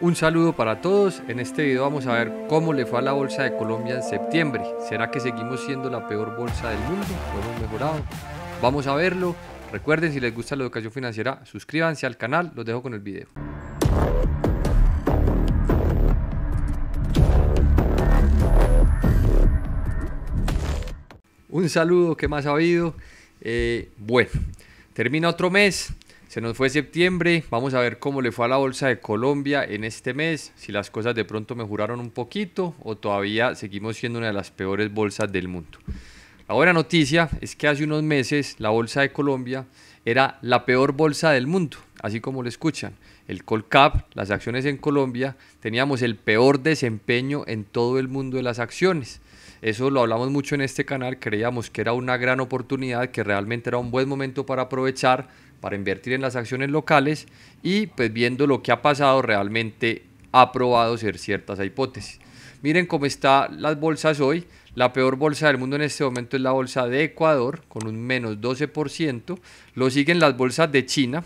Un saludo para todos. En este video vamos a ver cómo le fue a la Bolsa de Colombia en septiembre. ¿Será que seguimos siendo la peor bolsa del mundo? hemos mejorado? Vamos a verlo. Recuerden, si les gusta la educación financiera, suscríbanse al canal. Los dejo con el video. Un saludo, ¿qué más ha habido? Eh, bueno, termina otro mes. Se nos fue septiembre, vamos a ver cómo le fue a la Bolsa de Colombia en este mes, si las cosas de pronto mejoraron un poquito o todavía seguimos siendo una de las peores bolsas del mundo. La buena noticia es que hace unos meses la Bolsa de Colombia era la peor bolsa del mundo, así como lo escuchan. El Colcap, las acciones en Colombia, teníamos el peor desempeño en todo el mundo de las acciones. Eso lo hablamos mucho en este canal, creíamos que era una gran oportunidad, que realmente era un buen momento para aprovechar para invertir en las acciones locales y pues viendo lo que ha pasado realmente ha probado ser ciertas hipótesis. Miren cómo están las bolsas hoy. La peor bolsa del mundo en este momento es la bolsa de Ecuador con un menos 12%. Lo siguen las bolsas de China.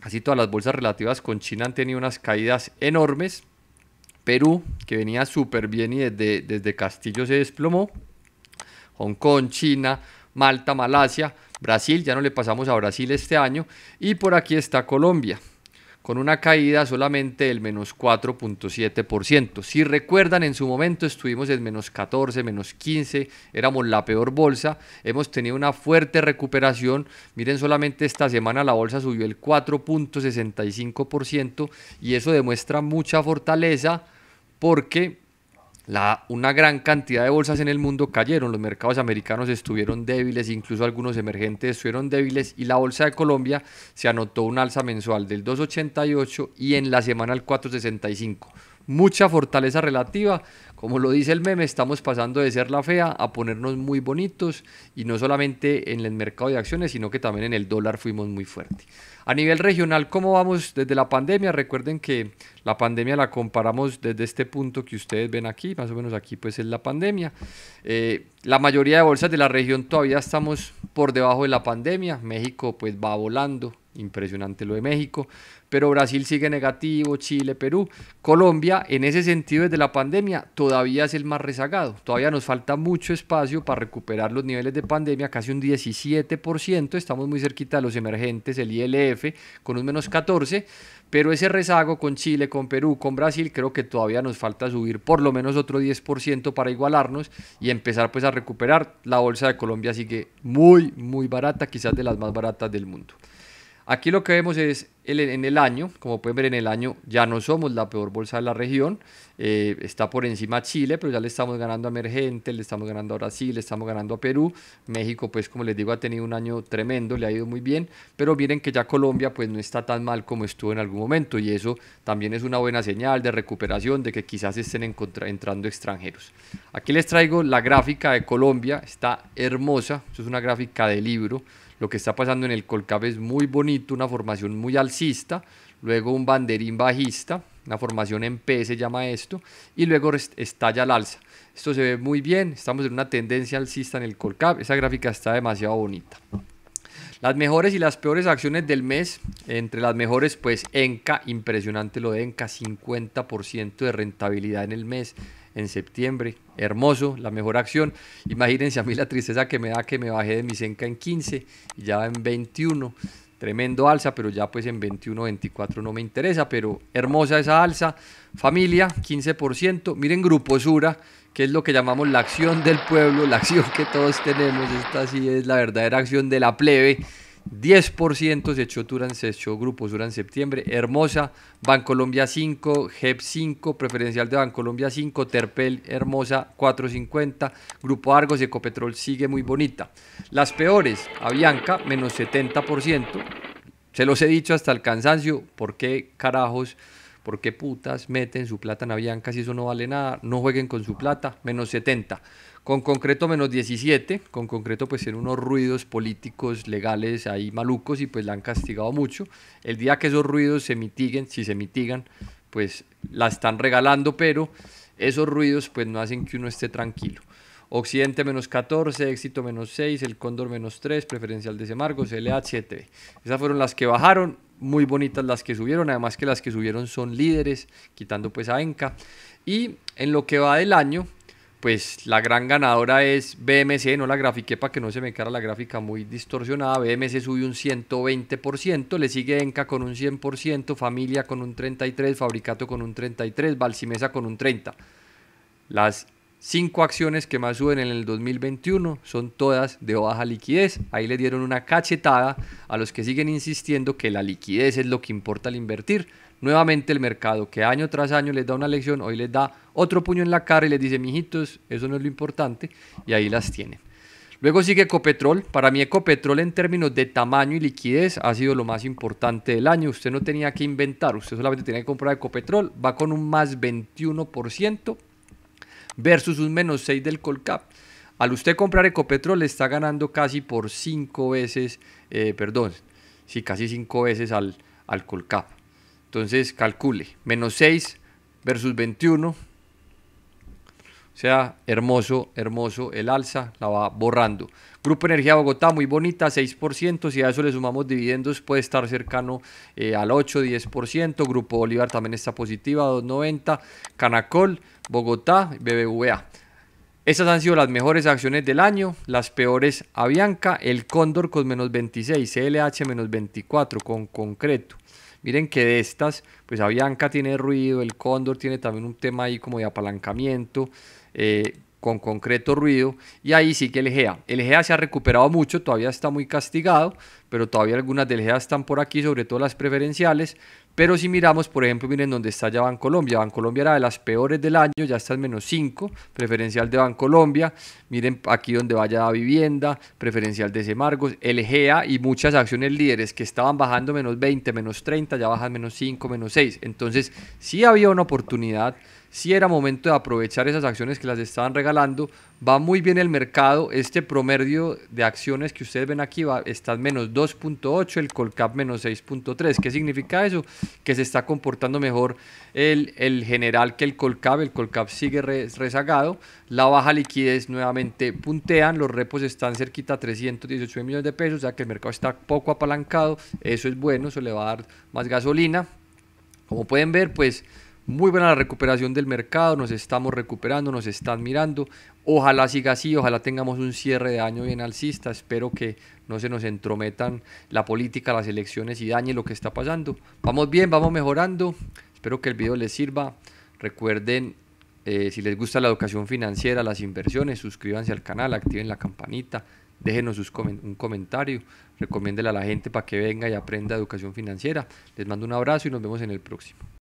Casi todas las bolsas relativas con China han tenido unas caídas enormes. Perú, que venía súper bien y desde, desde Castillo se desplomó. Hong Kong, China, Malta, Malasia Brasil, ya no le pasamos a Brasil este año. Y por aquí está Colombia, con una caída solamente del menos 4.7%. Si recuerdan, en su momento estuvimos en menos 14, menos 15, éramos la peor bolsa. Hemos tenido una fuerte recuperación. Miren, solamente esta semana la bolsa subió el 4.65% y eso demuestra mucha fortaleza porque la, una gran cantidad de bolsas en el mundo cayeron, los mercados americanos estuvieron débiles, incluso algunos emergentes estuvieron débiles y la bolsa de Colombia se anotó un alza mensual del 2,88 y en la semana el 4,65 mucha fortaleza relativa. Como lo dice el meme, estamos pasando de ser la fea a ponernos muy bonitos y no solamente en el mercado de acciones, sino que también en el dólar fuimos muy fuertes. A nivel regional, ¿cómo vamos desde la pandemia? Recuerden que la pandemia la comparamos desde este punto que ustedes ven aquí, más o menos aquí pues es la pandemia. Eh, la mayoría de bolsas de la región todavía estamos por debajo de la pandemia. México pues va volando, Impresionante lo de México, pero Brasil sigue negativo, Chile, Perú. Colombia, en ese sentido, desde la pandemia, todavía es el más rezagado. Todavía nos falta mucho espacio para recuperar los niveles de pandemia, casi un 17%. Estamos muy cerquita de los emergentes, el ILF, con un menos 14%, pero ese rezago con Chile, con Perú, con Brasil, creo que todavía nos falta subir por lo menos otro 10% para igualarnos y empezar pues a recuperar. La bolsa de Colombia sigue muy, muy barata, quizás de las más baratas del mundo. Aquí lo que vemos es en el año, como pueden ver en el año ya no somos la peor bolsa de la región, eh, está por encima Chile, pero ya le estamos ganando a Emergente, le estamos ganando a Brasil, le estamos ganando a Perú, México pues como les digo ha tenido un año tremendo, le ha ido muy bien, pero miren que ya Colombia pues no está tan mal como estuvo en algún momento y eso también es una buena señal de recuperación, de que quizás estén entrando extranjeros. Aquí les traigo la gráfica de Colombia, está hermosa, es una gráfica de libro, lo que está pasando en el Colcap es muy bonito, una formación muy alcista, luego un banderín bajista, una formación en P se llama esto, y luego estalla al alza. Esto se ve muy bien, estamos en una tendencia alcista en el Colcap, esa gráfica está demasiado bonita. Las mejores y las peores acciones del mes, entre las mejores pues Enca, impresionante lo de Enca, 50% de rentabilidad en el mes, en septiembre. Hermoso, la mejor acción. Imagínense a mí la tristeza que me da que me bajé de mi senca en 15 y ya en 21. Tremendo alza, pero ya pues en 21, 24 no me interesa, pero hermosa esa alza. Familia, 15%. Miren Grupo Sura, que es lo que llamamos la acción del pueblo, la acción que todos tenemos. Esta sí es la verdadera acción de la plebe 10%, se echó Turán, se echó grupos Duran septiembre, Hermosa, Bancolombia 5, GEP 5, preferencial de Bancolombia 5, Terpel Hermosa 450, Grupo Argos, Ecopetrol sigue muy bonita. Las peores, Avianca menos 70%, se los he dicho hasta el cansancio, ¿por qué carajos ¿Por qué putas meten su plata en Avianca si eso no vale nada? No jueguen con su plata, menos 70. Con concreto, menos 17. Con concreto, pues en unos ruidos políticos, legales, ahí malucos y pues la han castigado mucho. El día que esos ruidos se mitiguen, si se mitigan, pues la están regalando, pero esos ruidos pues no hacen que uno esté tranquilo. Occidente menos 14, éxito menos 6, el Cóndor menos 3, preferencial de Semargo, CLH, 7. Esas fueron las que bajaron muy bonitas las que subieron, además que las que subieron son líderes, quitando pues a Enca. Y en lo que va del año, pues la gran ganadora es BMC, no la grafiqué para que no se me cara la gráfica muy distorsionada, BMC subió un 120%, le sigue Enca con un 100%, Familia con un 33%, Fabricato con un 33%, Balsimesa con un 30%. Las Cinco acciones que más suben en el 2021 son todas de baja liquidez. Ahí le dieron una cachetada a los que siguen insistiendo que la liquidez es lo que importa al invertir. Nuevamente el mercado que año tras año les da una lección, hoy les da otro puño en la cara y les dice, mijitos, eso no es lo importante, y ahí las tienen. Luego sigue Ecopetrol. Para mí Ecopetrol en términos de tamaño y liquidez ha sido lo más importante del año. Usted no tenía que inventar, usted solamente tenía que comprar Ecopetrol. Va con un más 21%, versus un menos 6 del Colcap. Al usted comprar Ecopetrol le está ganando casi por 5 veces, eh, perdón, sí, casi 5 veces al, al Colcap. Entonces calcule, menos 6 versus 21 o sea, hermoso, hermoso el alza, la va borrando. Grupo Energía Bogotá, muy bonita, 6%. Si a eso le sumamos dividendos, puede estar cercano eh, al 8-10%. Grupo Bolívar también está positiva, 2.90. Canacol, Bogotá, BBVA. Estas han sido las mejores acciones del año, las peores Avianca, el Cóndor con menos 26, CLH menos 24 con concreto. Miren que de estas, pues Avianca tiene ruido, el Cóndor tiene también un tema ahí como de apalancamiento. Eh, con concreto ruido y ahí sí que el GEA. El GEA se ha recuperado mucho, todavía está muy castigado, pero todavía algunas del GEA están por aquí, sobre todo las preferenciales. Pero si miramos, por ejemplo, miren dónde está ya Bancolombia. Bancolombia era de las peores del año, ya está en menos 5, preferencial de Bancolombia. Miren aquí donde vaya la vivienda, preferencial de Semargos, el GEA y muchas acciones líderes que estaban bajando menos 20, menos 30, ya bajan menos 5, menos 6. Entonces, sí había una oportunidad, sí era momento de aprovechar esas acciones que las estaban regalando va muy bien el mercado. Este promedio de acciones que ustedes ven aquí va, está en menos 2.8, el Colcap menos 6.3. ¿Qué significa eso? Que se está comportando mejor el, el general que el Colcap. El Colcap sigue rezagado. La baja liquidez nuevamente puntean. Los repos están cerquita a 318 millones de pesos, o sea que el mercado está poco apalancado. Eso es bueno, eso le va a dar más gasolina. Como pueden ver, pues muy buena la recuperación del mercado, nos estamos recuperando, nos están mirando. Ojalá siga así, ojalá tengamos un cierre de año bien alcista. Espero que no se nos entrometan la política, las elecciones y dañe lo que está pasando. Vamos bien, vamos mejorando. Espero que el video les sirva. Recuerden, eh, si les gusta la educación financiera, las inversiones, suscríbanse al canal, activen la campanita, déjenos un comentario, recomiéndele a la gente para que venga y aprenda educación financiera. Les mando un abrazo y nos vemos en el próximo.